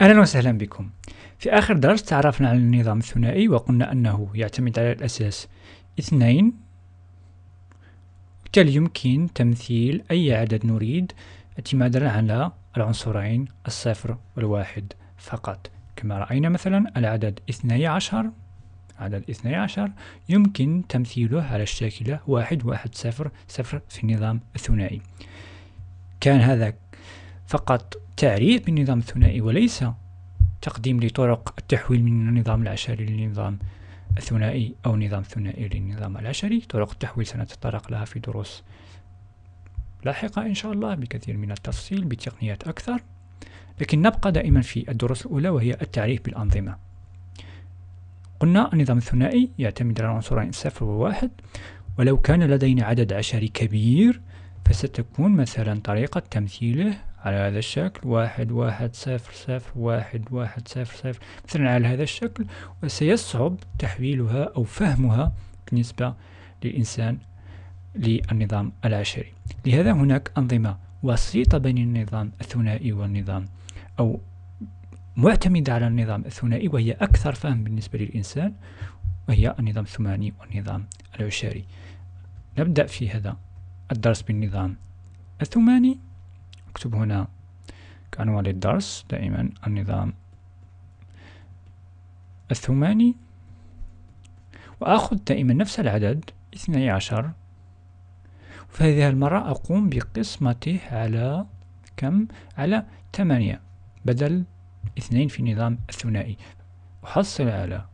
أهلا وسهلا بكم في آخر درس تعرفنا على النظام الثنائي وقلنا أنه يعتمد على الأساس اثنين بالتالي يمكن تمثيل أي عدد نريد اعتمادا على العنصرين الصفر والواحد فقط كما رأينا مثلا العدد اثني عشر عدد اثني عشر يمكن تمثيله على الشاكلة واحد واحد صفر صفر في النظام الثنائي كان هذا فقط تعريف بالنظام الثنائي وليس تقديم لطرق التحويل من النظام العشري للنظام الثنائي أو نظام ثنائي للنظام العشري طرق التحويل سنتطرق لها في دروس لاحقة إن شاء الله بكثير من التفصيل بتقنيات أكثر لكن نبقى دائما في الدروس الأولى وهي التعريف بالأنظمة قلنا النظام الثنائي يعتمد على عنصرين صفر وواحد ولو كان لدينا عدد عشري كبير فستكون مثلا طريقة تمثيله على هذا الشكل واحد واحد صفر صفر واحد واحد صفر صفر مثلا على هذا الشكل وسيصعب تحويلها أو فهمها بالنسبة للإنسان للنظام العشري لهذا هناك أنظمة وسيطة بين النظام الثنائي والنظام أو معتمدة على النظام الثنائي وهي أكثر فهم بالنسبة للإنسان وهي النظام الثماني والنظام العشري نبدأ في هذا الدرس بالنظام الثماني أكتب هنا كعنوان للدرس دائما النظام الثماني وآخذ دائما نفس العدد اثني 12 فهذه المرة أقوم بقسمته على كم؟ على ثمانية بدل اثنين في النظام الثنائي أحصل على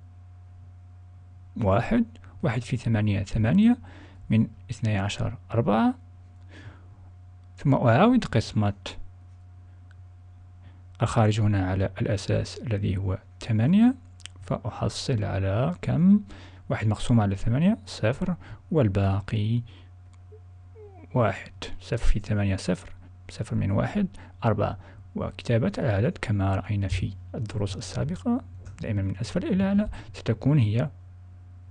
واحد واحد في ثمانية ثمانية من اثني عشر أربعة ثم أعاود قسمة الخارج هنا على الأساس الذي هو ثمانية فأحصل على كم واحد مقسوم على ثمانية صفر والباقي واحد صفر في ثمانية صفر صفر من واحد أربعة وكتابة العدد كما رأينا في الدروس السابقة دائما من أسفل إلى أعلى ستكون هي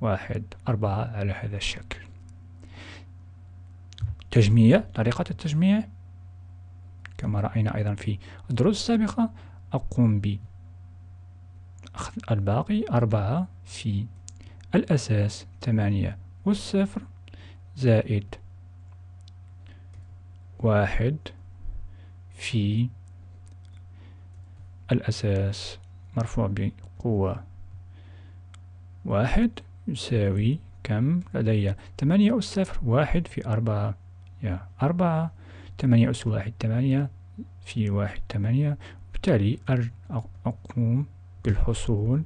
واحد أربعة على هذا الشكل تجميع طريقة التجميع كما رأينا أيضا في الدروس السابقة أقوم بأخذ الباقي أربعة في الأساس ثمانية والصفر زائد واحد في الأساس مرفوع بقوة واحد يساوي كم لدي ثمانية أس صفر واحد في أربعة يا أربعة ثمانية أس واحد ثمانية في واحد ثمانية بالتالي أقوم بالحصول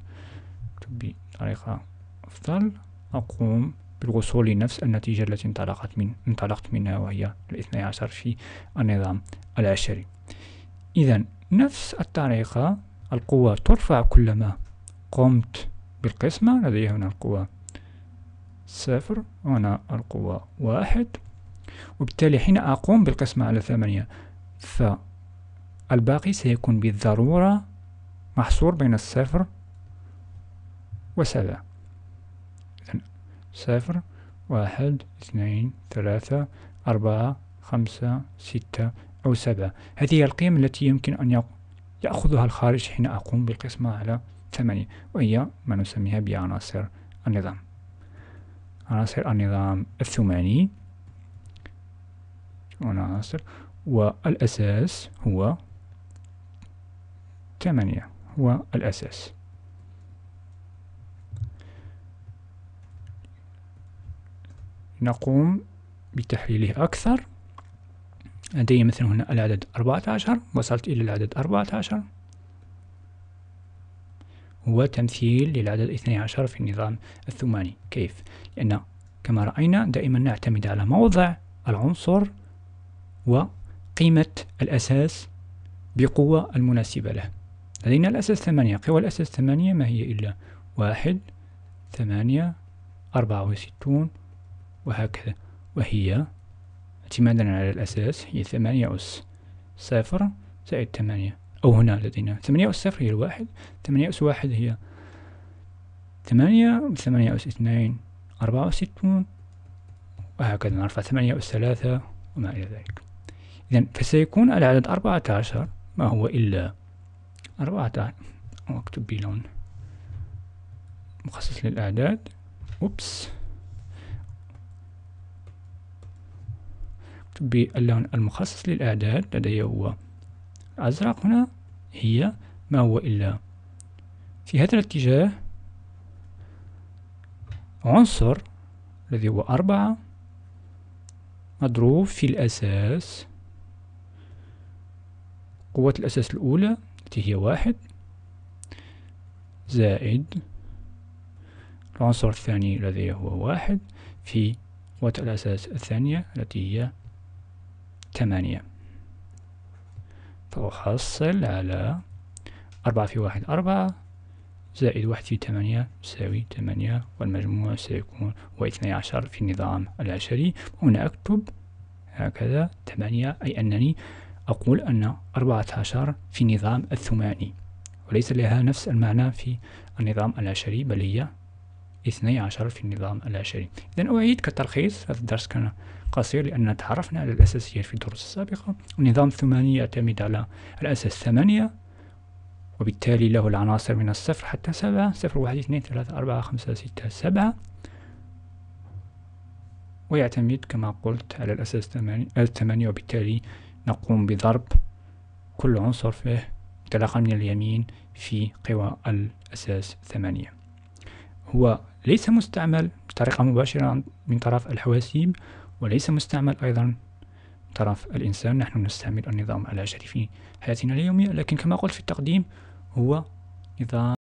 بطريقة أفضل أقوم بالوصول لنفس النتيجة التي انطلقت من انطلقت منها وهي الاثنى عشر في النظام العشري إذا نفس الطريقة القوة ترفع كلما قمت بالقسمة لدي هنا القوة صفر هنا القوة واحد وبالتالي حين أقوم بالقسمة على ثمانية فالباقي سيكون بالضرورة محصور بين الصفر وسبعة صفر واحد اثنين ثلاثة أربعة خمسة ستة أو سبعة هذه هي القيم التي يمكن أن يأخذها الخارج حين أقوم بالقسمة على ثمانية وهي ما نسميها بعناصر النظام عناصر النظام الثماني ونعاصر والأساس هو ثمانية هو الأساس نقوم بتحليله أكثر لدي مثلا هنا العدد 14 وصلت إلى العدد 14 هو تمثيل للعدد 12 في النظام الثماني كيف؟ لأن كما رأينا دائما نعتمد على موضع العنصر وقيمة الأساس بقوة المناسبة له لدينا الأساس ثمانية قوى الأساس ثمانية ما هي إلا واحد ثمانية أربعة وستون وهكذا وهي اعتمادا على الأساس هي ثمانية أس صفر زائد ثمانية أو هنا لدينا ثمانية أس صفر هي الواحد ثمانية أس واحد هي ثمانية ثمانية أس اثنين أربعة وستون وهكذا نرفع ثمانية أس ثلاثة وما إلى ذلك إذا فسيكون العدد أربعة عشر ما هو إلا أربعة عشر أكتب بلون مخصص للأعداد أوبس أكتب باللون المخصص للأعداد لدي هو أزرق هنا هي ما هو إلا في هذا الاتجاه عنصر الذي هو أربعة مضروب في الأساس قوة الأساس الأولى التي هي واحد زائد العنصر الثاني الذي هو واحد في قوة الأساس الثانية التي هي ثمانية فأحصل على أربعة في واحد أربعة زائد واحد في ثمانية يساوي ثمانية والمجموع سيكون هو اثني عشر في النظام العشري هنا أكتب هكذا ثمانية أي أنني أقول أن 14 في نظام الثماني وليس لها نفس المعنى في النظام العشري بل هي 12 في النظام العشري إذا أعيد كتلخيص هذا الدرس كان قصير لأننا تعرفنا على الأساسيات في الدروس السابقة النظام الثماني يعتمد على الأساس الثمانية وبالتالي له العناصر من الصفر حتى سبعة صفر واحد اثنين ثلاثة أربعة خمسة ستة سبعة ويعتمد كما قلت على الأساس الثمانية وبالتالي نقوم بضرب كل عنصر فيه انطلاقا من اليمين في قوى الأساس ثمانية هو ليس مستعمل بطريقة مباشرة من طرف الحواسيب وليس مستعمل أيضا من طرف الإنسان نحن نستعمل النظام العشري في حياتنا اليومية لكن كما قلت في التقديم هو نظام